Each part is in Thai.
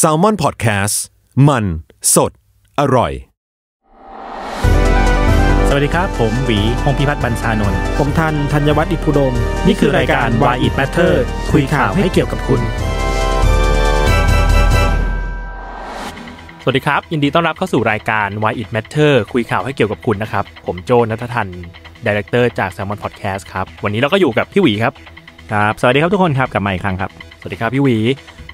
s a l ม o n PODCAST มัน สด อร่อย สวัสดีครับ ผมหวีพงพิพัฒน์บรรชานน์ผมทันธัญวัฒน์อิพุดมนี่คือรายการ Why It Matter คุยข่าวให้เกี่ยวกับคุณ สวัสดีครับ ยินดีต้อนรับเข้าสู่รายการ Why It Matter คุยข่าวให้เกี่ยวกับคุณนะครับผมโจนัททันดีเรคเตอร์จาก s ซ l m o n Podcast ครับ วันนี้เราก็อยู่กับพี่หวีครับครับ สวัสดีครับทุกคนครับกลับมาอีกครั้งครับ สวัสดีครับพี่หวี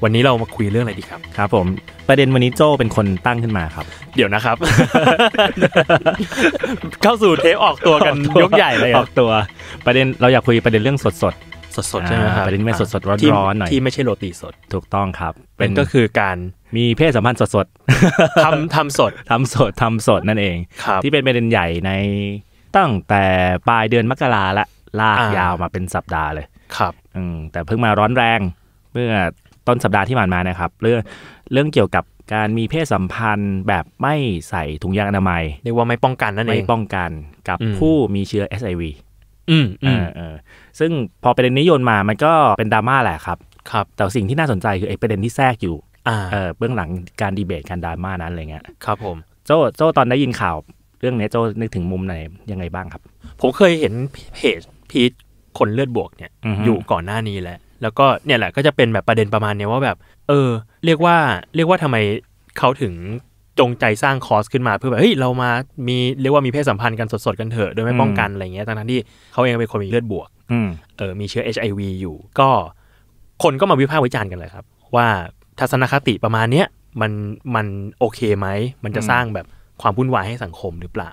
วันนี้เรามาคุยเรื่องอะไรดีครับครับ ผมประเด็นวันนี้โจเป็นคนตั้งขึ้นมาครับ เดี๋ยวนะครับ เข้าสู่เทปออกตัวกันยกใหญ่เลยออกตัว ประเด็นเราอยากคุยประเด็นเรื่องสดสดสดสดใช่ไหมครับประเด็นไม่สดสดร้อนร้อนหน่อยที่ไม่ใช่โรตีสดถูกต้องครับ เป็นก็คือการมีเพศสัมพันธ์สดสดทำทำสดทำสดทำสดนั่นเองที่เป็นประเด็นใหญ่ในตั้งแต่ปลายเดือนมกราละลากยาวมาเป็นสัปดาห์เลยครับอืแต่เพิ่งมาร้อนแรง เมื่อต้นสัปดาห์ที่ผ่านมานะครับเรื่องเรื่องเกี่ยวกับการมีเพศสัมพันธ์แบบไม่ใส่ถุงยางอนามัยเรียกว่าไม่ป้องกันนั่นเองไม่ป้องกันกับผู้มีเชื้อ SIV อืมอออ ซึ่งพอประเด็นนี้โยนมามันก็เป็นดราม่าแหละครับครับ แต่สิ่งที่น่าสนใจคือไอ้ประเด็นที่แทรกอยู่เออเบื้องหลังการดีเบตการดราม่านั้นอะไรเงี้ยครับผม โจโจตอนได้ยินข่าว เรื่องนี้โจนึกถึงมุมไหนยังไงบ้างครับผมเคยเห็นเพจพีทคนเลือดบวกเนี่ย อยู่ก่อนหน้านี้แล้วแล้วก็เนี่ยแหละก็จะเป็นแบบประเด็นประมาณเนี้ยว่าแบบ เออ เรียกว่าเรียกว่าทำไมเขาถึงจงใจสร้างคอสขึ้นมาเพื่อแบบเฮ้ยเรามามีเรียกว่ามีเพศสัมพันธ์กันสดๆ กันเถอะโดยไม่ป้องกันอะไรเงี้ยทั้งที่เขาเองเป็นคนมีเลือดบวกเออ มีเชื้อ HIV อยู่ ก็คนก็มาวิพากษ์วิจารณ์กันเลยครับ ว่าทัศนคติประมาณเนี้ยมันมันโอเคไหมมันจะสร้างแบบความวุ่นวายให้สังคมหรือเปล่า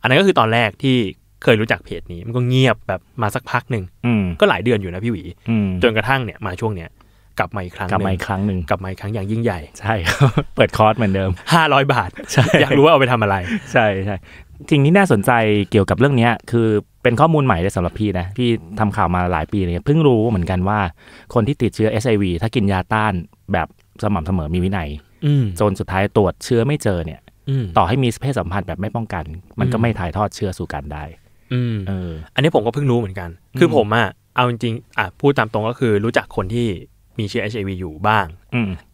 อันนั้นก็คือตอนแรกที่เคยรู้จักเพจนี้มันก็เงียบแบบมาสักพักหนึ่งก็หลายเดือนอยู่นะพี่หวี จนกระทั่งเนี่ยมาช่วงเนี้ยกลับมาอีกครั้งกลับมาอีกครั้งหนึ่งกลับมาอีกครั้งอย่างยิ่งใหญ่ ใช่เปิดคอร์สเหมือนเดิม 500 บาทใช่อยากรู้ว่าเอาไปทำอะไรใช่ใช่ทิ่งที่น่าสนใจเกี่ยวกับเรื่องนี้คือเป็นข้อมูลใหม่เลยสำหรับพี่นะพี่ทำข่าวมาหลายปีเลยเพิ่งรู้เหมือนกันว่าคนที่ติดเชื้อ SIV ถ้ากินยาต้านแบบสม่ำเสมอมีวินัยจนสุดท้ายตรวจเชื้อไม่เจอเนี่ยต่อให้มีเพศสัมพันธ์แบบไม่ป้องกัน มันก็ไม่ถ่ายทอดเชื้อสู่กันได้อืมเอออันนี้ผมก็เพิ่งรู้เหมือนกัน คือผมอะเอาจริงอ่ะพูดตามตรงก็คือรู้จักคนที่มีเชื้อ HIV อยู่บ้าง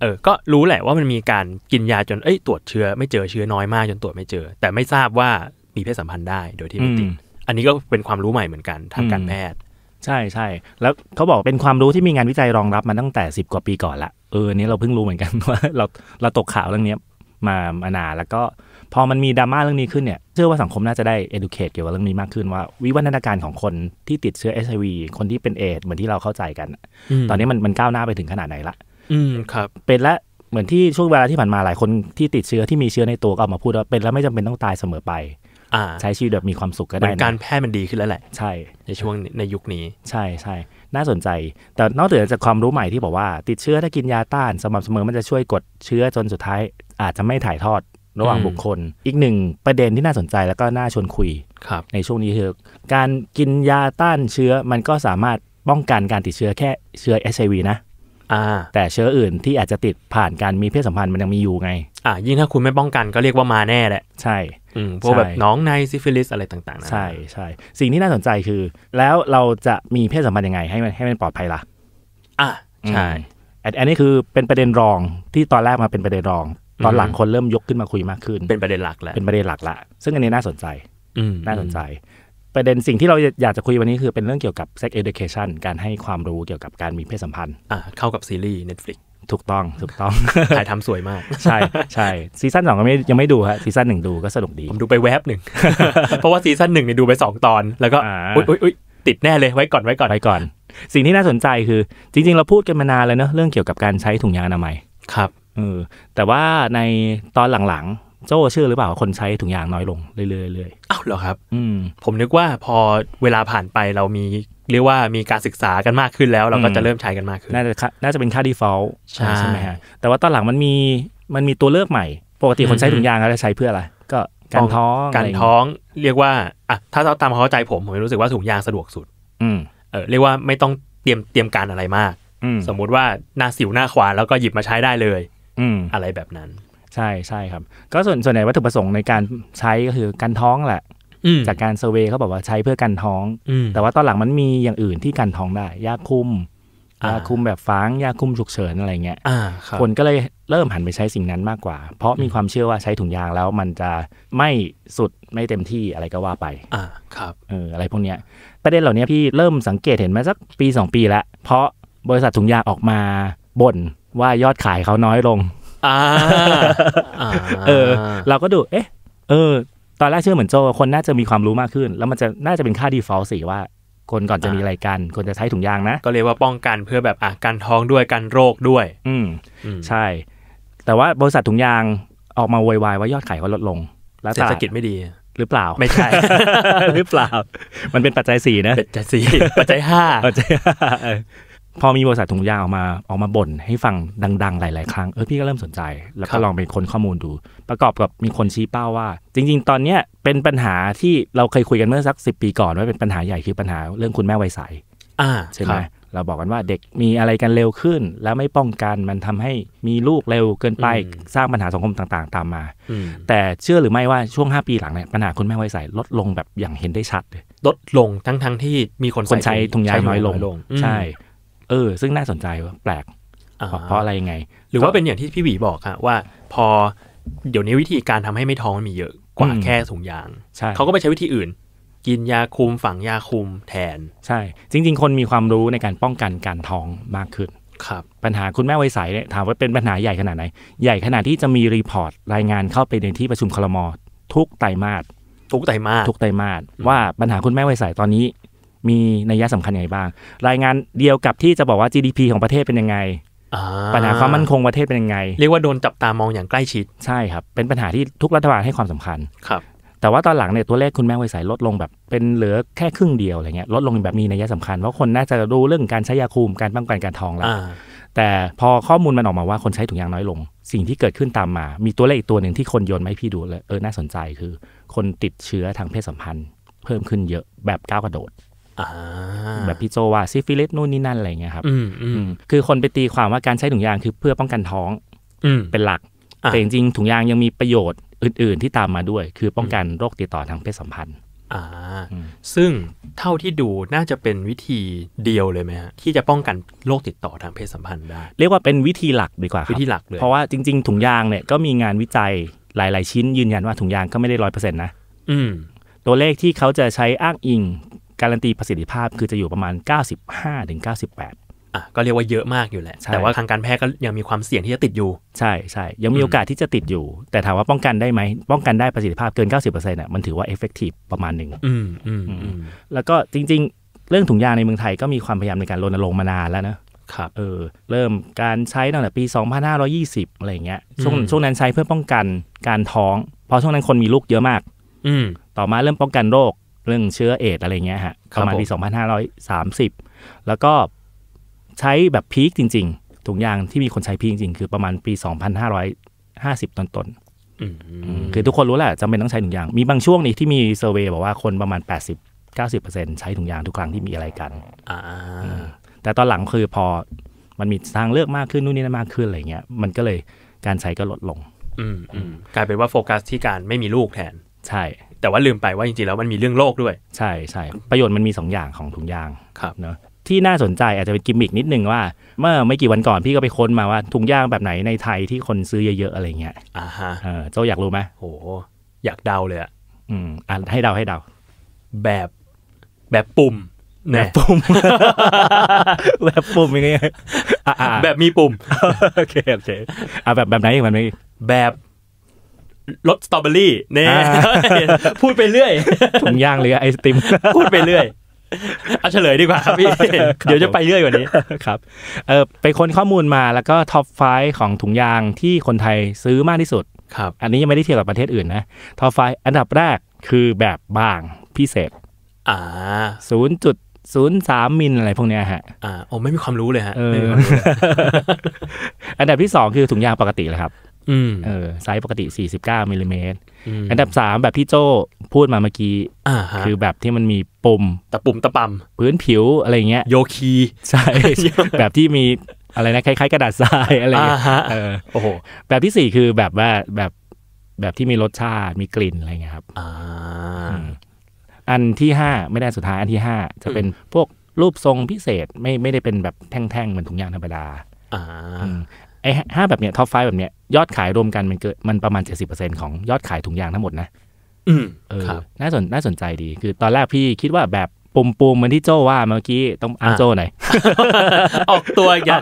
เออ ก็รู้แหละว่ามันมีการกินยาจนเอ้ยตรวจเชื้อไม่เจอเชื้อน้อยมากจนตรวจไม่เจอ แต่ไม่ทราบว่ามีเพศสัมพันธ์ได้โดยที่ไม่ติดอันนี้ก็เป็นความรู้ใหม่เหมือนกันทางการแพทย์ ใช่ใช่แล้วเขาบอกเป็นความรู้ที่มีงานวิจัยรองรับมาตั้งแต่ 10 กว่าปีก่อนละ เออนี้เราเพิ่งรู้เหมือนกันว่าเราเราตกข่าวเรื่องนี้มามานานแล้วก็พอมันมีดราม่าเรื่องนี้ขึ้นเนี่ย เชื่อว่าสังคมน่าจะได้ educate เกี่ยวกับเรื่องนี้มากขึ้นว่าวิวัฒนาการของคนที่ติดเชื้อ HIV คนที่เป็นเอดเหมือนที่เราเข้าใจกัน ตอนนี้ มันมันก้าวหน้าไปถึงขนาดไหนละอืมครับ เป็นและเหมือนที่ช่วงเวลาที่ผ่านมาหลายคนที่ติดเชื้อที่มีเชื้อในตัวก็ออกมาพูดว่า เป็นแล้วไม่จำเป็นต้องตายเสมอไปใช้ชีวิตแบบมีความสุขก็ได้นการแพทย์มันดีขึ้นแล้วแหละ ใช่ ในช่วงในยุคนี้ ใช่ใช่น่าสนใจ แต่นอกเหนือจากความรู้ใหม่ที่บอกว่า ติดเชื้อถ้ากินยาต้าน สม่ำเสมอมันจะช่วยกดเชื้อจนสุดท้าย อาจจะไม่ถ่ายทอดระหว่างบุคคล อีกหนึ่งประเด็นที่น่าสนใจแล้วก็น่าชวนคุยคในช่วงนี้คือการกินยาต้านเชื้อมันก็สามารถป้องกันการติดเชื้อแค่เชื้อเอชไอวีนะ แต่เชื้ออื่นที่อาจจะติดผ่านการมีเพศสัมพันธ์มันยังมีอยู่ไง อ่ายิ่งถ้าคุณไม่ป้องกันก็เรียกว่ามาแน่แหละ ใช่พวกแบบน้องในซิฟิลิสอะไรต่างๆนะใช่ใช่ สิ่งที่น่าสนใจคือ แล้วเราจะมีเพศสัมพันธ์ยังไงให้มันให้มันปลอดภัยล่ะอ่าใช่ อันนี้คือเป็นประเด็นรองที่ตอนแรกมาเป็นประเด็นรองตอนหลังคนเริ่มยกขึ้นมาคุยมากขึ้น เป็นประเด็นหลักแล้ว เป็นประเด็นหลักละ ซึ่งอันนี้น่าสนใจน่าสนใจ ประเด็นสิ่งที่เราอยากจะคุยวันนี้คือ เป็นเรื่องเกี่ยวกับ sex education การให้ความรู้เกี่ยวกับการมีเพศสัมพันธ์อ่าเข้ากับซีรีส์ Netflix ถูกต้อง ถูกต้อง ถ่ายทำสวยมาก ใช่ ใช่ซีซั่นสองก็ไม่ยังไม่ดูฮะซีซั่นหนึ่งดูก็สนุกดี ผมดูไปแวบหนึ่งเพราะว่าซีซั่นหนึ่งเนี่ยดูไปสองตอน แล้วก็อุ้ยอุ้ยติดแน่เลย ไว้ก่อน ไว้ก่อน ไว้ก่อน สิ่งที่น่าสนใจคือจริง ๆ เราพูดกันมานานแล้วเนอะเรื่องเกี่ยวกับการใช้ถุงยางอนามัยครับเออแต่ว่าในตอนหลังๆโจ้เชื่อหรือเปล่าคนใช้ถุงยางน้อยลงเรื่อยๆอ้าวเหรอครับอืมผมนึกว่าพอเวลาผ่านไปเรามีเรียกว่ามีการศึกษากันมากขึ้นแล้วเราก็จะเริ่มใช้กันมากขึ้น น่าจะน่าจะเป็นค่า default ใช่ไหมฮะแต่ว่าตอนหลังมันมีมันมีตัวเลือกใหม่ปกติคนใช้ถุงยางเขาจะใช้เพื่ออะไรก็การท้องการท้องเรียกว่าอ่ะถ้าเราตามเข้าใจผมผมรู้สึกว่าถุงยางสะดวกสุด อืมเออเรียกว่าไม่ต้องเตรียมเตรียมการอะไรมากสมมุติว่าหน้าสิวหน้าขวาแล้วก็หยิบมาใช้ได้เลยอะไรแบบนั้นใช่ใช่ครับ ก็ส่วนส่วนใหญ่วัตถุประสงค์ในการใช้ก็คือกันท้องแหละจากการเซอร์เวยเขาบอกว่าใช้เพื่อกันท้อง แต่ว่าตอนหลังมันมีอย่างอื่นที่กันท้องได้ ยาคุมยาคุมแบบฟังยาคุมฉุกเฉินอะไรเงี้ยคนก็เลยเริ่มหันไปใช้สิ่งนั้นมากกว่า เพราะมีความเชื่อว่าใช้ถุงยางแล้ว มันจะไม่สุดไม่เต็มที่อะไรก็ว่าไป อ่าครับเอออะไรพวกเนี้ยประเด็นเหล่านี้พี่เริ่มสังเกตเห็นมาสักปี2ปีแล้วเพราะบริษัทถุงยางออกมาบ่นว่ายอดขายเขาน้อยลงอ่าเออ เราก็ดู เอ๊ะ เออ ตอนแรกเชื่อเหมือนโจคนน่าจะมีความรู้มากขึ้น แล้วมันจะน่าจะเป็นค่าดีฟอล l ์สีว่า คนก่อนจะมีอะไรกัน คนจะใช้ถุงยางนะก็เรียกว่าป้องกันเพื่อแบบอ่ะกันท้องด้วยกันโรคด้วย อืมใช่ แต่ว่าบริษัทถุงยาง ออกมาวอยวายว่ายอดขายเขาลดลง แล้วเศรษฐกิจไม่ดี หรือเปล่าไม่ใช่หรือเปล่า มันเป็นปัจจัยสี่นะปัจจัยสี่ปัจจัยห้าปัจจัยพอมีบริษัทถุงยางออกมาออกมาบ่นให้ฟังดัง ๆ หลาย ๆ ครั้ง เออพี่ก็เริ่มสนใจ แล้วก็ลองไปค้นข้อมูลดู ประกอบกับมีคนชี้เป้าว่า จริงๆตอนเนี้ยเป็นปัญหาที่เราเคยคุยกันเมื่อสักสิปีก่อน ว่าเป็นปัญหาใหญ่คือปัญหาเรื่องคุณแม่วัยใสใช่ไหมเราบอกกันว่าเด็กมีอะไรกันเร็วขึ้น แล้วไม่ป้องกันมันทำให้มีลูกเร็วเกินไปสร้างปัญหาสังคมต่างๆ ตามมา แต่เชื่อหรือไม่ว่าช่วง 5 ปีหลังเนี่ยปัญหาคุณแม่วัยใสลดลงแบบอย่างเห็นได้ชัดลดลงทั้งๆที่มีคนใช้ถุงยางน้อยลงใช่เออซึ่งน่าสนใจว่าแปลก เพราะอะไรยังไง หรือว่าเป็นอย่างที่พี่หวีบอกอะว่าพอเดี๋ยวนี้วิธีการทำให้ไม่ท้องมันมีเยอะ กว่าแค่ถุงยางเขาก็ไปใช้วิธีอื่น กินยาคุมฝังยาคุมแทน ใช่ จริง ๆ คนมีความรู้ในการป้องกันการท้องมากขึ้น ครับ ปัญหาคุณแม่วัยใสเนี่ยถามว่าเป็นปัญหาใหญ่ขนาดไหน ใหญ่ขนาดที่จะมีรีพอร์ตรายงานเข้าไปในที่ประชุมคลมทุกไตรมาสทุกไตรมาสทุกไตรมาสว่าปัญหาคุณแม่วัยใสตอนนี้มีนัยยะสำคัญยังไงบ้างรายงานเดียวกับที่จะบอกว่า GDP ของประเทศเป็นยังไงปัญหาความมั่นคงประเทศเป็นยังไงเรียกว่าโดนจับตามองอย่างใกล้ชิดใช่ครับ เป็นปัญหาที่ทุกรัฐบาลให้ความสำคัญครับ แต่ว่าตอนหลังเนี่ยตัวเลขคุณแม่ไวสายลดลงแบบ เป็นเหลือแค่ครึ่งเดียวอะไรเงี้ย ลดลงแบบมีนัยสำคัญเพราะคนน่าจะรู้เรื่องการใช้ยาคุมการป้องกันการทองแล้วแต่พอข้อมูลมันออกมาว่าคนใช้ถุงยางน้อยลง สิ่งที่เกิดขึ้นตามมา มีตัวเลขอีกตัวหนึ่งที่คนโยนไม่พี่ดูเลยเออน่าสนใจคือ คนติดเชื้อทางเพศสัมพันธ์ เพิ่มขึ้นเยอะแบบก้าวกระโดดแบบพี่โจว่า ซิฟิลิสนู่นนี่นั่นอะไรเงี้ยครับคือคนไปตีความว่าการใช้ถุงยางคือเพื่อป้องกันท้องเป็นหลัก แต่จริง ๆ ถุงยางยังมีประโยชน์อื่น ๆ ที่ตามมาด้วย คือป้องกันโรคติดต่อทางเพศสัมพันธ์อ่า ซึ่งเท่าที่ดูน่าจะเป็นวิธีเดียวเลยไหมฮะที่จะป้องกันโรคติดต่อทางเพศสัมพันธ์ได้ เรียกว่าเป็นวิธีหลักดีกว่า วิธีหลักเลย เพราะว่าจริงๆ ถุงยางเนี่ยก็มีงานวิจัยหลายๆชิ้น ยืนยันว่าถุงยางก็ไม่ได้ร้อยเปอร์เซ็นต์นะตัวเลขที่เขาจะใช้อ้างอิงการันตีประสิทธิภาพคือจะอยู่ประมาณ 95-98อ่ะก็เรียกว่าเยอะมากอยู่แหละ แต่ว่าทางการแพทย์ก็ยังมีความเสี่ยงที่จะติดอยู่ใช่ใช่ยังมีโอกาสที่จะติดอยู่ แต่ถามว่าป้องกันได้ไหมป้องกันได้ประสิทธิภาพเกิน 90%เนี่ยมันถือว่าเอฟเฟกตีฟประมาณหนึ่งแล้วก็จริง ๆ เรื่องถุงยางในเมืองไทยก็มีความพยายามในการรณรงค์มานานแล้วนะครับเออเริ่มการใช้ตั้งแต่ปี 2520อะไรเงี้ยช่วงช่วงนั้นใช้เพื่อป้องกันการท้องเพราะช่วงนั้นคนมีลูกเยอะมากอืต่อมาเริ่มป้องกันโรคเรื่องเชื้อเอดอะไรเงี้ยฮะประมาณปี 2530 แล้วก็ใช้แบบพีคจริง ๆ ถุงยางที่มีคนใช้พีคจริง ๆ คือประมาณปี 2550ต้นๆคือทุกคนรู้แหละจำเป็นต้องใช้ถุงยาง มีบางช่วงนี้ที่มีเซอร์เวยบอกว่าคนประมาณ 80 90%ใช้ถุงยางทุกครั้งที่มีอะไรกัน แต่ตอนหลังคือพอมันมีทางเลือกมากขึ้นนู่นนี่นั่นมากขึ้นอะไรเงี้ยมันก็เลยการใช้ก็ลดลงกลายเป็นว่าโฟกัสที่การไม่มีลูกแทนใช่แต่ว่าลืมไปว่าจริงๆ แล้วมันมีเรื่องโลกด้วยใช่ใช่ประโยชน์มันมี 2 อย่างของถุงยางครับเนาะที่น่าสนใจอาจจะเป็นกิมมิกนิดนึงว่าเมื่อไม่กี่วันก่อนพี่ก็ไปค้นมาว่าถุงยางแบบไหนในไทยที่คนซื้อเยอะๆ อะไรเงี้ยอ่าฮะเออเจ้าอยากรู้ไหมโหอยากเดาเลยอ่ะอืมอ่ะให้เดาให้เดา แบบแบบปุ่มแบบปุ่มแบบปุ่มยังไงแบบมีปุ่มโอเคโอเคอ่ะแบบแบบไหนอีกแบบไหนแบบรสสตรอเบอรี่เนี่ยพูดไปเรื่อย ถุงย่างหรือไอศติม พูดไปเรื่อยเอาเฉลยดีกว่าครับพี่ เดี๋ยวจะไปเรื่อยกว่านี้ครับเออไปค้นข้อมูลมาแล้วก็ท็อปไฟของถุงยางที่คนไทยซื้อมากที่สุดครับอันนี้ยังไม่ได้เทียบกับประเทศอื่นนะท็อปไฟอันดับแรกคือแบบบางพิเศษ อ่าศูนย์จุดศูนย์สามมิลอะไรพวกเนี้ยฮะ อ่าโอ้ไม่มีความรู้เลยฮะ อันดับที่สองคือถุงยางปกติเลยครับเออไซส์ปกติ 49 มิลลิเมตร อันดับ3 แบบพี่โจ้พูดมาเมื่อกี้คือแบบที่มันมีปุ่มตะปุ่มตะปำพื้นผิวอะไรเงี้ยโยคี ใช่ แบบที่มีอะไรนะคล้ายๆกระดาษทรายอะไรเออโอ้โห แบบที่ 4 คือแบบว่าแบบแบบที่มีรสชาติมีกลิ่นอะไรเงี้ยครับอันที่ 5 ไม่ได้สุดท้ายอันที่ 5 จะเป็นพวกรูปทรงพิเศษไม่ไม่ได้เป็นแบบแท่งๆเหมือนถุงยางธรรมดาไอห้าแบบเนี้ยท็อปไฟแบบเนี้ยยอดขายรวมกันมันเกิดมันประมาณเเเจ็สิปอร์ซ็นของยอดขายถุงยางทั้งหมดนะอืมเออน่าสนน่าสนใจดี คือตอนแรกพี่คิดว่าแบบปุ่มปูมเหมือนที่โจว่าเมื่อกี้ต้องอ้างโจหน่อยออกตัวอย่า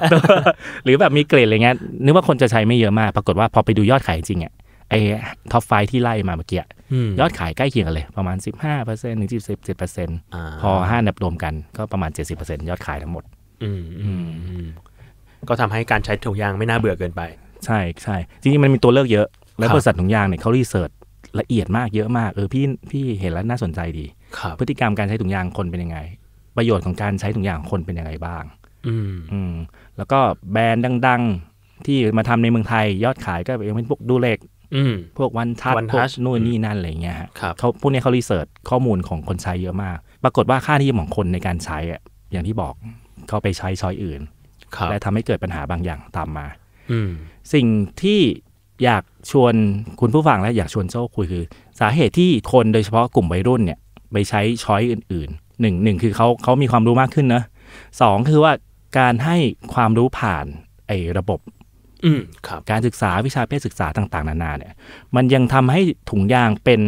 หรือแบบมีเกรดอะไรเงี้ยนึกว่าคนจะใช้ไม่เยอะมากปรากฏว่าพอไปดูยอดขายจริงอ่ะไอ้ท็อปไฟที่ไล่มาเมื่อกี้ยอดขายใกล้เคียงกันเลยประมาณ15%ถึงสิบเเเจ็ดปอร์ซต์พอห้าับรวมกันก็ประมาณ 70%ยอดขายทั้งหมด อืมอืมก็ทำให้การใช้ถุงยางไม่น่าเบื่อเกินไป ใช่ใช่จริงๆมันมีตัวเลือกเยอะแล้วบริษัทถุงยางเนี่ยเขารีเสิร์ชละเอียดมากเยอะมากเออพี่พี่เห็นแล้วน่าสนใจดีพฤติกรรมการใช้ถุงยางคนเป็นยังไง ประโยชน์ของการใช้ถุงยางคนเป็นยังไงบ้างอืมแล้วก็แบรนด์ดัง ๆ ที่มาทำในเมืองไทยยอดขายก็ยังเป็นพวกดูเล็กพวกวันทัชพวกนู่นนี่นั่นอะไรเงี้ยเขาพวกนี้เขารีเสิร์ชข้อมูลของคนใช้เยอะมาก ปรากฏว่าค่านิยมของคนในการใช้อะอย่างที่บอกเขาไปใช้ช้อยอื่นและทำให้เกิดปัญหาบางอย่างตามมา สิ่งที่อยากชวนคุณผู้ฟังและอยากชวนโจ้คุยคือ สาเหตุที่คนโดยเฉพาะกลุ่มวัยรุ่นเนี่ยไปใช้ช้อยอื่นๆหนึ่งหนึ่งคือเขาเขามีความรู้มากขึ้นนะสองคือว่าการให้ความรู้ผ่านไอ้ระบบครับ การศึกษาวิชาเพศศึกษาต่างๆนานาเนี่ย มันยังทำให้ถุงยางเป็น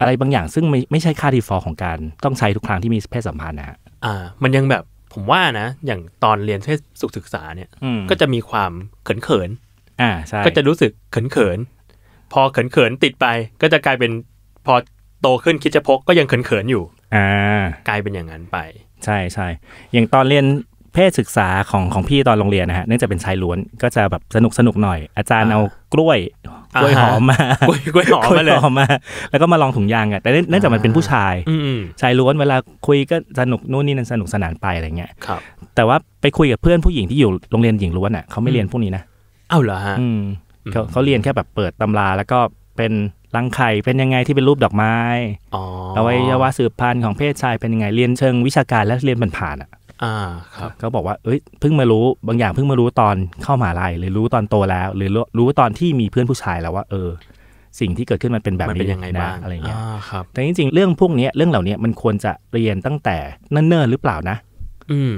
อะไรบางอย่าง ซึ่งไม่ไม่ใช่ค่าดีฟอลของการต้องใช้ทุกครั้งที่มีเพศสัมพันธ์นะฮะอ่ามันยังแบบผมว่านะ อย่างตอนเรียนเพศศึกษาเนี่ยก็จะมีความเขินเขิน อ่าใช่ก็จะรู้สึกเขินเขินพอเขินเขินติดไปก็จะกลายเป็นพอโตขึ้นคิดจะพกก็ยังเขินเขินอยู่อ่ากลายเป็นอย่างนั้นไป ใช่ใช่อย่างตอนเรียนเพศศึกษาของของพี่ตอนโรงเรียนนะฮะเนื่องจากเป็นชายล้วนก็จะแบบสนุกสนุกหน่อยอาจารย์เอากล้วยกล้วยหอมมากล้วยหอมมาเลยหอมมาแล้วก็มาลองถุงยางอ่ะแต่เนื่องจากมันเป็นผู้ชายชายล้วนเวลาคุยก็สนุกนู่นนี่นั่นสนุกสนานไปอะไรเงี้ยครับ แต่ว่าไปคุยกับเพื่อนผู้หญิงที่อยู่โรงเรียนหญิงล้วนอ่ะเขาไม่เรียนพวกนี้นะเอ้าเหรอฮะเขาเขาเรียนแค่แบบเปิดตำราแล้วก็เป็นรังไข่เป็นยังไงที่เป็นรูปดอกไม้ออวัยวะสืบพันธุ์ของเพศชายเป็นยังไงเรียนเชิงวิชาการและเรียนผ่านๆอ่ะอ่าครับก็บอกว่าเอ้ยเพิ่งมารู้บางอย่างเพิ่งมารู้ตอนเข้ามหาลัยหรือรู้ตอนโตแล้ว หรือรู้ตอนที่มีเพื่อนผู้ชายแล้วว่าเออ สิ่งที่เกิดขึ้นมันเป็นแบบนี้ยังไงบ้างอะไรเงี้ยครับ แต่จริงๆเรื่องพวกนี้เรื่องเหล่านี้มันควรจะเรียนตั้งแต่เนิ่นๆหรือเปล่านะ อืม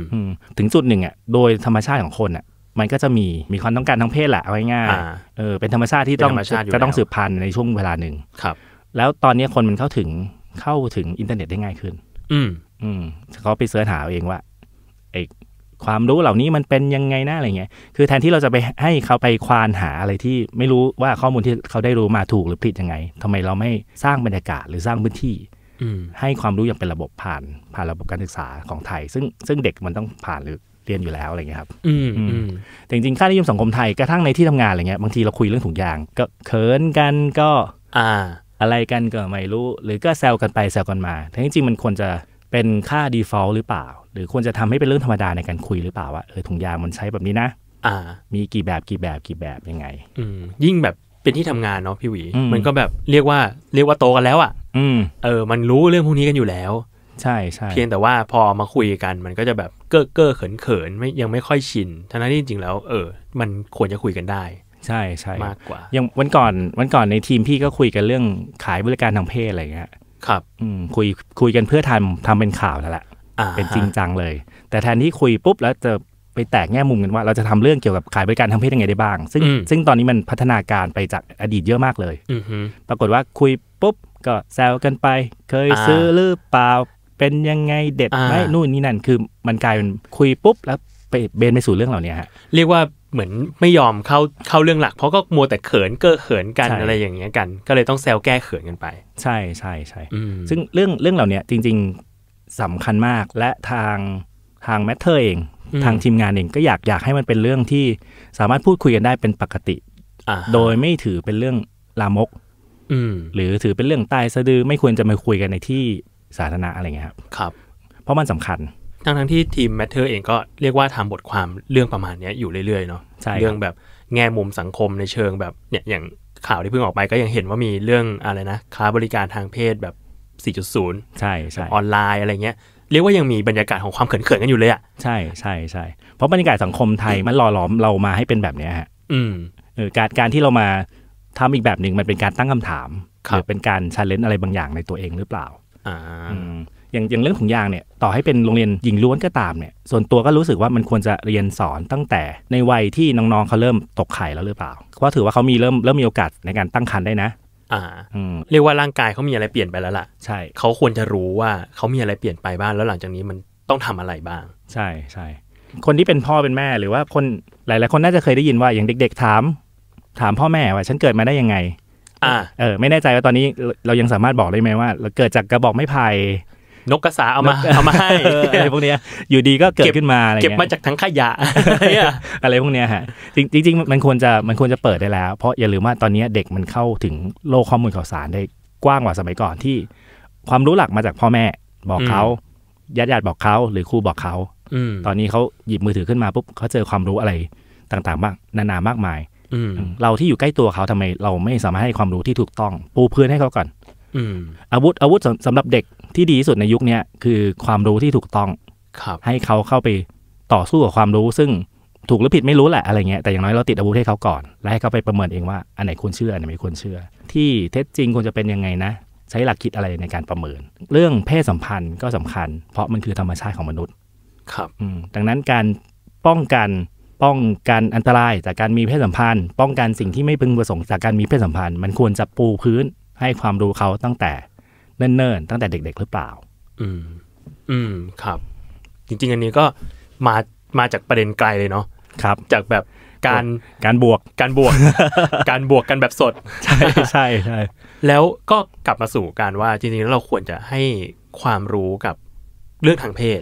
ถึงจุดหนึ่งอ่ะโดยธรรมชาติของคนอ่ะ มันก็จะมีมีความต้องการทางเพศแหละเอาง่ายๆเออเป็นธรรมชาติที่ต้องจะต้องสืบพันธุ์ในช่วงเวลาหนึ่งครับ แล้วตอนนี้คนมันเข้าถึงเข้าถึงอินเทอร์เน็ตได้ง่ายขึ้น อืมอืมเขาไปเสิร์ชหาเองว่าไอความรู้เหล่านี้มันเป็นยังไงนะอะไรเงี้ย คือแทนที่เราจะไปให้เขาไปควานหาอะไรที่ไม่รู้ว่าข้อมูลที่เขาได้รู้มาถูกหรือผิดยังไง ทำไมเราไม่สร้างบรรยากาศ หรือสร้างพื้นที่ให้ความรู้อย่างเป็นระบบผ่าน ผ่านระบบการศึกษาของไทยซึ่งซึ่งเด็กมันต้องผ่านหรือเรียนอยู่แล้วอะไรเงี้ยครับ อืมแต่จริงๆค่านิยมสังคมไทยกระทั่งในที่ทำงานอะไรเงี้ยบางทีเราคุยเรื่องถุงยาง ก็เขินกันก็ อ่า อะไรกันก็ไม่รู้ หรือก็แซวกันไปแซวกันมาแต่จริงๆมันควรจะเป็นค่า default หรือเปล่า หรือควรจะทำให้เป็นเรื่องธรรมดาในการคุยหรือเปล่าว่าเออถุงยางมันใช้แบบนี้นะ อ่า มีกี่แบบกี่แบบกี่แบบยังไง อืยิ่งแบบเป็นที่ทำงานเนาะพี่หวีมันก็แบบ เรียกว่าเรียกว่าโตกันแล้วอะ่ะอืม เออ มันรู้เรื่องพวกนี้กันอยู่แล้วใช่ใช่เพียงแต่ว่าพอมาคุยกัน มันก็จะแบบเก้อเก้อเขินเขินไม่ยังไม่ค่อยชินทั้งนั้นที่จริงแล้ว เออ มันควรจะคุยกันได้ ใช่ใช่มากกว่ายังวันก่อนวันก่อนในทีมพี่ก็คุยกันเรื่องขายบริการทางเพศอะไรเงี้ยครับ อืมคุยคุยกันเพื่อทำทำเป็นข่าวนั่นแหละ เป็นจริงจังเลย แต่แทนที่คุยปุ๊บแล้วจะไปแตกแง่มุมกันว่าเราจะทำเรื่องเกี่ยวกับขายบริการทางเพศยังไงได้บ้าง ซึ่งซึ่งตอนนี้มันพัฒนาการไปจากอดีตเยอะมากเลยปรากฏว่าคุยปุ๊บก็แซวกันไป เคยซื้อหรือเปล่า เป็นยังไงเด็ดไหมนู่นนี่นั่นคือมันกลายเป็นคุยปุ๊บแล้วปเบนไปสู่เรื่องเหล่านี้ฮะเรียกว่าเหมือนไม่ยอมเข้าเข้าเรื่องหลัก เพราะก็มัวแต่เขินเก้อเขินกันอะไรอย่างเงี้ยกัน ก็เลยต้องแซวแก้เขินกันไป ใช่ใช่ใช่ซึ่งเรื่องเรื่องเหล่านี้จริง ๆสำคัญมาก และทางทางแมทเธอร์เอง ทางทีมงานเองก็อยากอยากให้มันเป็นเรื่องที่สามารถพูดคุยกันได้เป็นปกติโดยไม่ถือเป็นเรื่องลามกหรือถือเป็นเรื่องใต้สะดือไม่ควรจะมาคุยกันในที่สาธารณะอะไรเงี้ยครับครับ เพราะมันสำคัญทั้งทั้งที่ทีมแมทเธอร์เองก็เรียกว่าทำบทความเรื่องประมาณนี้อยู่เรื่อยๆเนาะ เรื่องแบบแง่มุมสังคมในเชิงแบบเนี่ยอย่างข่าวที่เพิ่งออกไปก็ยังเห็นว่ามีเรื่องอะไรนะ ค้าบริการทางเพศแบบ 4.0ใช่ใช่ออนไลน์อะไรเงี้ยเรียกว่ายังมีบรรยากาศของความเขินๆกันอยู่เลยอ่ะใช่ใช่ใช่เพราะบรรยากาศสังคมไทยมันหล่อหลอมเรามาให้เป็นแบบเนี้ยฮะอืมการการที่เรามาทำอีกแบบหนึ่งมันเป็นการตั้งคำถามหรือเป็นการชาเลนอะไรบางอย่างในตัวเองหรือเปล่าอ่าอย่างอย่างเรื่องของยางเนี่ยต่อให้เป็นโรงเรียนหญิงล้วนก็ตาม เนี่ยส่วนตัวก็รู้สึกว่ามันควรจะเรียนสอนตั้งแต่ ในวัยที่น้องๆเขาเริ่มตกไข่แล้วหรือเปล่าเพราะถือว่าเขามีเริ่มเริ่มมีโอกาสในการตั้งครรภ์ได้นะ อ่าเรียกว่าร่างกายเขามีอะไรเปลี่ยนไปแล้วล่ะใช่เขาควรจะรู้ว่าเขามีอะไรเปลี่ยนไปบ้างแล้วหลังจากนี้มันต้องทำอะไรบ้าง ใช่ใช่คนที่เป็นพ่อเป็นแม่หรือว่าคนหลายๆคนน่าจะเคยได้ยินว่าอย่างเด็ก ๆ ถาม ถามพ่อแม่ว่าฉันเกิดมาได้ยังไง อ่า เออไม่แน่ใจว่าตอนนี้เรายังสามารถบอกได้ไหมว่าเราเกิดจากกระบอกไม้ไผ่นกกระสาเอามาเอามาให้อะไรพวกนี้อยู่ดีก็เกิดขึ้นมาอะไรเก็บมาจากทั้งขยะอะไรพวกนี้ฮะจริงจริงมันควรจะมันควรจะเปิดได้แล้ว เพราะอย่าลืมว่าตอนนี้เด็กมันเข้าถึงโลกข้อมูลข่าวสารได้กว้างกว่าสมัยก่อนที่ ความรู้หลักมาจากพ่อแม่ บอกเขาญาติญาติบอกเขาหรือครูบอกเขาตอนนี้เขาหยิบมือถือขึ้นมาปุ๊บเขาเจอความรู้อะไรต่างๆ มากนานามากมายเราที่อยู่ใกล้ตัวเขาทำไมเราไม่สามารถให้ความรู้ที่ถูกต้องปูพื้นให้เขาก่อนอาวุธอาวุธสำหรับเด็กที่ดีที่สุดในยุคนี้คือความรู้ที่ถูกต้อง ให้เขาเข้าไปต่อสู้กับความรู้ ซึ่งถูกหรือผิดไม่รู้แหละอะไรเงี้ยแต่อย่างน้อยเราติดอาวุธให้เขาก่อนและให้เขาไปประเมินเองว่าอันไหนควรเชื่ออันไหนไม่ควรเชื่อ ที่เท็จจริงควรจะเป็นยังไงนะ ใช้หลักคิดอะไรในการประเมิน เรื่องเพศสัมพันธ์ก็สำคัญเพราะมันคือธรรมชาติของมนุษย์ ครับดังนั้นการป้องกันป้องกันอันตรายจากการมีเพศสัมพันธ์ ป้องกันสิ่งที่ไม่พึงประสงค์จากการมีเพศสัมพันธ์มันควรจะปูพื้นให้ความรู้เขาตั้งแต่เนิ่น ๆ ตั้งแต่เด็กๆ หรือเปล่า อืม อืม ครับ จริงๆ อันนี้ก็มามาจากประเด็นไกลเลยเนาะ ครับ จากแบบการการบวกการบวกการบวกกันแบบสด ใช่ใช่ใช่ แล้วก็กลับมาสู่การว่า จริงๆแล้วเราควรจะให้ความรู้กับเรื่องทางเพศ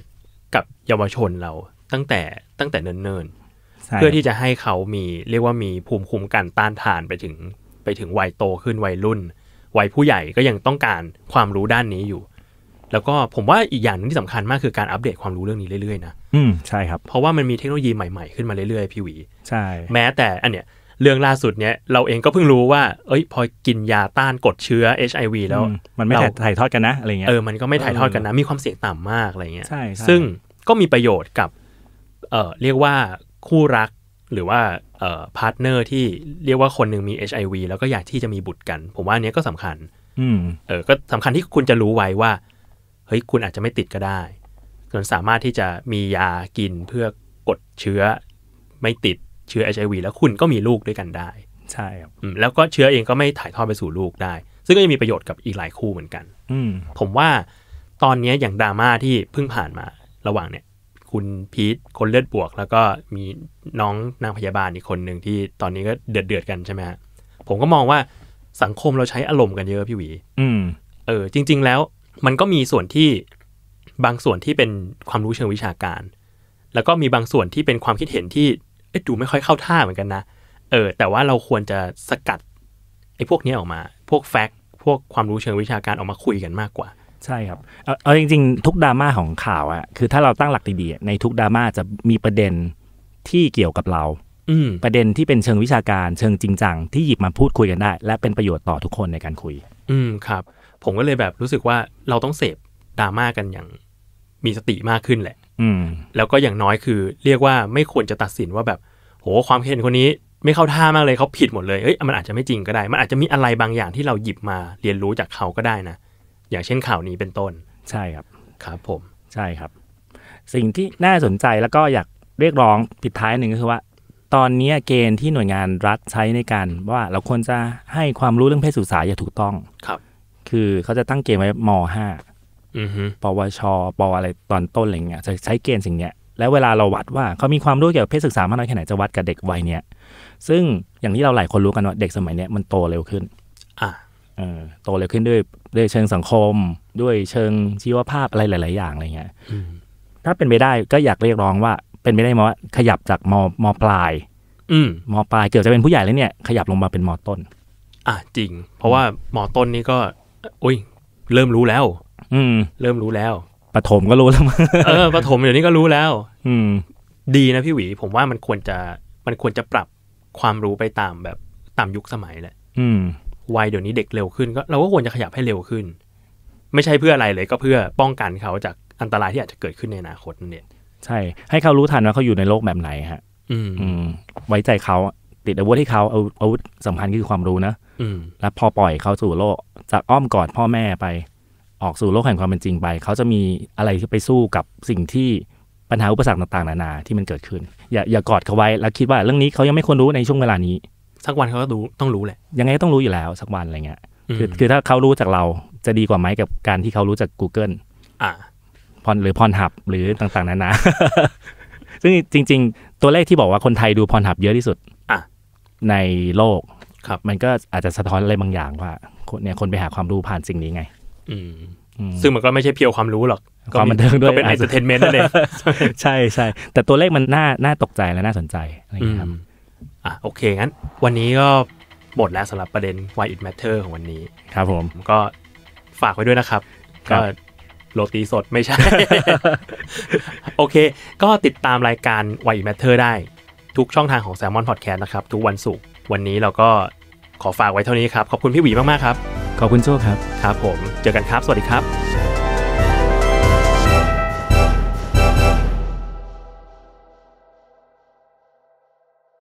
กับเยาวชนเราตั้งแต่ตั้งแต่เนิ่นๆ เพื่อที่จะให้เขามีเรียกว่ามีภูมิคุ้มกันต้านทานไปถึงไปถึงวัยโตขึ้นวัยรุ่นวัยผู้ใหญ่ก็ยังต้องการความรู้ด้านนี้อยู่ แล้วก็ผมว่าอีกอย่างนึงที่สำคัญมากคือการอัปเดตความรู้เรื่องนี้เรื่อยๆนะ อืมใช่ครับ เพราะว่ามันมีเทคโนโลยีใหม่ๆขึ้นมาเรื่อยๆพี่หวี ใช่ แม้แต่อันเนี้ยเรื่องล่าสุดเนี้ยเราเองก็เพิ่งรู้ว่าเอ้ย พอกินยาต้านกดเชื้อ HIV แล้วมันไม่ถ่ายทอดกันนะอะไรเงี้ยเออมันก็ไม่ถ่ายทอดกันนะ มีความเสี่ยงต่ำมากอะไรเงี้ยใช่ซึ่งก็มีประโยชน์กับเออเรียกว่าคู่รักหรือว่าพาร์ทเนอร์ที่เรียกว่าคนหนึ่งมี HIV แล้วก็อยากที่จะมีบุตรกัน ผมว่าอันนี้ก็สำคัญ อืมเออก็สำคัญที่คุณจะรู้ไว้ว่า เฮ้ย คุณอาจจะไม่ติดก็ได้จนสามารถที่จะมียากินเพื่อกดเชื้อไม่ติดเชื้อ HIV แล้วคุณก็มีลูกด้วยกันได้ ใช่ครับ แล้วก็เชื้อเองก็ไม่ถ่ายทอดไปสู่ลูกได้ ซึ่งก็จะมีประโยชน์กับอีกหลายคู่เหมือนกัน อืผมว่าตอนนี้อย่างดราม่าที่เพิ่งผ่านมาระหว่างเนี่ยคุณพีทคนเลือดบวก แล้วก็มีน้องนางพยาบาลอีกคนหนึ่งที่ตอนนี้ก็เดือดเดือดกันใช่ไหมฮะผมก็มองว่าสังคมเราใช้อารมณ์กันเยอะพี่หวี อืม เออ จริงๆแล้วมันก็มีส่วนที่บางส่วนที่เป็นความรู้เชิงวิชาการ แล้วก็มีบางส่วนที่เป็นความคิดเห็นที่ดูไม่ค่อยเข้าท่าเหมือนกันนะเออ แต่ว่าเราควรจะสกัดไอ้พวกนี้ออกมา พวกแฟกต์พวกความรู้เชิงวิชาการออกมาคุยกันมากกว่าใช่ครับเอาจริงๆทุกดราม่าของข่าวอะคือถ้าเราตั้งหลักดีๆ ในทุกดราม่าจะมีประเด็นที่เกี่ยวกับเรา อืประเด็นที่เป็นเชิงวิชาการเชิงจริงจังที่หยิบมาพูดคุยกันได้ และเป็นประโยชน์ต่อทุกคนในการคุย อืมครับ ผมก็เลยแบบรู้สึกว่าเราต้องเสพดราม่ากันอย่างมีสติมากขึ้นแหละ อืม แล้วก็อย่างน้อยคือ เรียกว่าไม่ควรจะตัดสินว่าแบบโหความเห็นคนนี้ ไม่เข้าท่ามากเลยเขาผิดหมดเลยเอ้ยมันอาจจะไม่จริงก็ได้ มันอาจจะมีอะไรบางอย่างที่เราหยิบมาเรียนรู้จากเขาก็ได้นะอย่างเช่นข่าวนี้เป็นต้นใช่ครับครับผมใช่ครับ สิ่งที่น่าสนใจแล้วก็อยากเรียกร้องปิดท้ายหนึ่งก็คือว่า ตอนนี้เกณฑ์ที่หน่วยงานรัฐใช้ในการว่าเราควรจะให้ความรู้เรื่องเพศศึกษาอย่างถูกต้องครับ คือเขาจะตั้งเกณฑ์ไว้ม .5 ปวชปอะไรตอนต้นอะไรเงี้ยจะใช้เกณฑ์สิ่งเนี้ยแล้วเวลาเราวัดว่าเขามีความรู้เกี่ยวกับเพศศึกษามากน้อยแค่ไหนจะวัดกับเด็กวัยเนี้ยซึ่งอย่างที่เราหลายคนรู้กันว่าเด็กสมัยเนี้ยมันโตเร็วขึ้น อ่าโตเร็วขึ้นด้วยด้วยเชิงสังคมด้วยเชิงชีวภาพ อะไรหลายๆอย่างอะไรเงี้ยถ้าเป็นไปได้ก็อยากเรียกร้องว่า เป็นไปได้มว่าขยับจากมมปลาย อืมปลายเกือบจะเป็นผู้ใหญ่แล้วเนี่ย ขยับลงมาเป็นมต้น อ่ะจริง เพราะว่ามต้นนี่ก็ อุ้ยเริ่มรู้แล้ว อืม เริ่มรู้แล้วปฐมก็รู้แล้วเออปฐมเดี๋ยวนี้ก็รู้แล้ว อืม ดีนะพี่หวี ผมว่ามันควรจะมันควรจะปรับความรู้ไปตามแบบตามยุคสมัยแหละอืมวัยเดี๋ยวนี้เด็กเร็วขึ้นก็เราก็ควรจะขยับให้เร็วขึ้น ไม่ใช่เพื่ออะไรเลยก็เพื่อป้องกันเขาจากอันตรายที่อาจจะเกิดขึ้นในอนาคตนั่นเองใช่ให้เขารู้ทันว่าเขาอยู่ในโลกแบบไหนฮะ อืมไว้ใจเขาติดอาวุธให้เขาเอาอาวุธสำคัญคือความรู้นะ อืแล้วพอปล่อยเขาสู่โลก จากอ้อมกอดพ่อแม่ไป ออกสู่โลกแห่งความเป็นจริงไปเขาจะมีอะไรที่ไปสู้กับสิ่งที่ปัญหาอุปสรรคต่างๆนานาที่มันเกิดขึ้น อย่าอย่ากอดเขาไว้ แล้วคิดว่าเรื่องนี้เขายังไม่ควรรู้ในช่วงเวลานี้สักวันเขาก็รู้ต้องรู้แหละยังไงก็ต้องรู้อยู่แล้ว สักวันอะไรเงี้ยคือคือถ้าเขารู้จากเราจะดีกว่าไหมกับการที่เขารู้จาก Google อ่าพรหรือพรหับหรือต่างๆนานาซึ่งจริง ๆ ตัวเลขที่บอกว่าคนไทยดูพรหับเยอะที่สุดอ่ะในโลกครับ มันก็อาจจะสะท้อนอะไรบางอย่างว่าเนี่ยคนไปหาความรู้ผ่านสิ่งนี้ไง อืม ซึ่งมันก็ไม่ใช่เพียวความรู้หรอกความบันเทิงด้วยก็เป็นเอนเตอร์เทนเมนต์นั่นเองใช่ใช่แต่ตัวเลขมันน่าน่าตกใจและน่าสนใจอะไรอย่างนี้ครับ่ะโอเคงั้น วันนี้ก็หมดแล้วสำหรับประเด็น why it matter ของวันนี้ครับผมก็ฝากไว้ด้วยนะครับ ก็โรตีสดไม่ใช่ โอเค ก็ติดตามรายการ why it matter ได้ทุกช่องทางของ Salmon Podcast นะครับทุกวันศุกร์วันนี้เราก็ขอฝากไว้เท่านี้ครับ ขอบคุณพี่หวีมาก ๆ ครับ ขอบคุณโจ้ครับครับผมเจอกันครับสวัสดีครับ